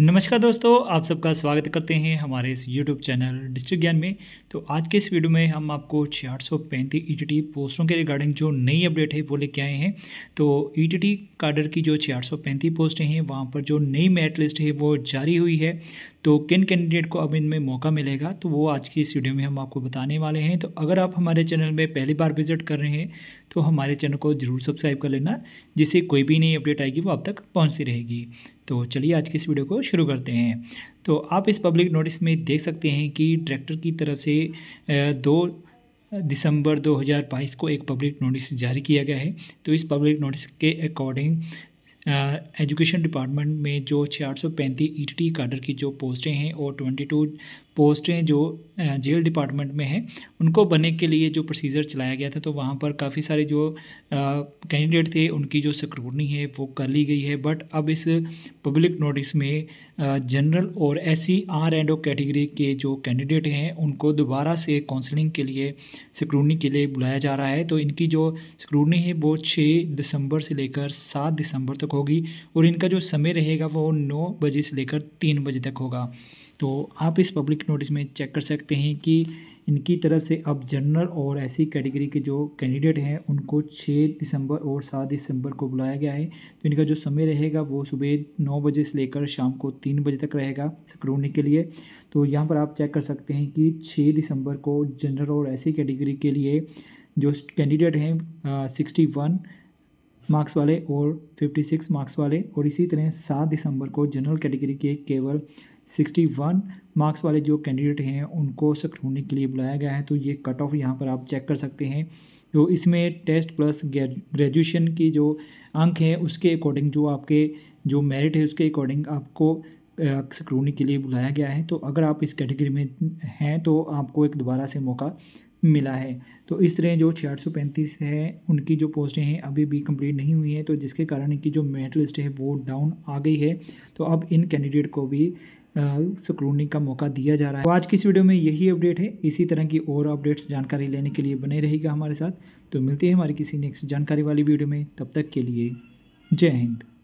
नमस्कार दोस्तों आप सबका स्वागत करते हैं हमारे इस YouTube चैनल डिस्ट्रिक्ट ज्ञान में तो आज के इस वीडियो में हम आपको छियाठ सौ पैंतीस e पोस्टों के रिगार्डिंग जो नई अपडेट है वो लेके आए हैं तो ई टी काडर की जो छियाठ सौ पैंतीस पोस्टें हैं वहाँ पर जो नई मेरिट लिस्ट है वो जारी हुई है तो किन कैंडिडेट को अब इनमें मौका मिलेगा तो वो आज की इस वीडियो में हम आपको बताने वाले हैं तो अगर आप हमारे चैनल में पहली बार विजिट कर रहे हैं तो हमारे चैनल को ज़रूर सब्सक्राइब कर लेना जिससे कोई भी नई अपडेट आएगी वो आप तक पहुँचती रहेगी तो चलिए आज की इस वीडियो को शुरू करते हैं तो आप इस पब्लिक नोटिस में देख सकते हैं कि ट्रैक्टर की तरफ से दो दिसंबर 2022 को एक पब्लिक नोटिस जारी किया गया है तो इस पब्लिक नोटिस के अकॉर्डिंग एजुकेशन डिपार्टमेंट में जो छः आठ सौ कैडर की जो पोस्टें हैं और 22 पोस्टें जो जेल डिपार्टमेंट में हैं उनको बनने के लिए जो प्रोसीजर चलाया गया था तो वहाँ पर काफ़ी सारे जो कैंडिडेट थे उनकी जो स्क्रूटनी है वो कर ली गई है बट अब इस पब्लिक नोटिस में जनरल और S C R and O category के जो कैंडिडेट हैं उनको दोबारा से काउंसलिंग के लिए स्क्रूटनी के लिए बुलाया जा रहा है तो इनकी जो स्क्रूटनी है वो छः दिसंबर से लेकर सात दिसंबर तक होगी और इनका जो समय रहेगा वो नौ बजे से लेकर तीन बजे तक होगा तो आप इस पब्लिक नोटिस में चेक कर सकते हैं कि इनकी तरफ से अब जनरल और ऐसी कैटेगरी के जो कैंडिडेट हैं उनको छः दिसंबर और सात दिसंबर को बुलाया गया है तो इनका जो समय रहेगा वो सुबह नौ बजे से लेकर शाम को तीन बजे तक रहेगा स्क्रूनी के लिए तो यहाँ पर आप चेक कर सकते हैं कि छः दिसंबर को जनरल और ऐसी कैटेगरी के लिए जो कैंडिडेट हैं सिक्सटी वन मार्क्स वाले और फिफ्टी सिक्स मार्क्स वाले और इसी तरह सात दिसंबर को जनरल कैटेगरी के केवल 61 मार्क्स वाले जो कैंडिडेट हैं उनको होने के लिए बुलाया गया है तो ये कट ऑफ यहाँ पर आप चेक कर सकते हैं तो इसमें टेस्ट प्लस ग्रेजुएशन की जो अंक हैं उसके अकॉर्डिंग जो आपके जो मेरिट है उसके अकॉर्डिंग आपको होने के लिए बुलाया गया है तो अगर आप इस कैटेगरी में हैं तो आपको एक दोबारा से मौका मिला है तो इस तरह जो छियाठ सौ पैंतीस है उनकी जो पोस्टें हैं अभी भी कंप्लीट नहीं हुई हैं तो जिसके कारण इनकी जो मेरिट लिस्ट है वो डाउन आ गई है तो अब इन कैंडिडेट को भी सुकूनी का मौका दिया जा रहा है तो आज की इस वीडियो में यही अपडेट है इसी तरह की और अपडेट्स जानकारी लेने के लिए बने रहेगा हमारे साथ तो मिलते हैं हमारी किसी नेक्स्ट जानकारी वाली वीडियो में तब तक के लिए जय हिंद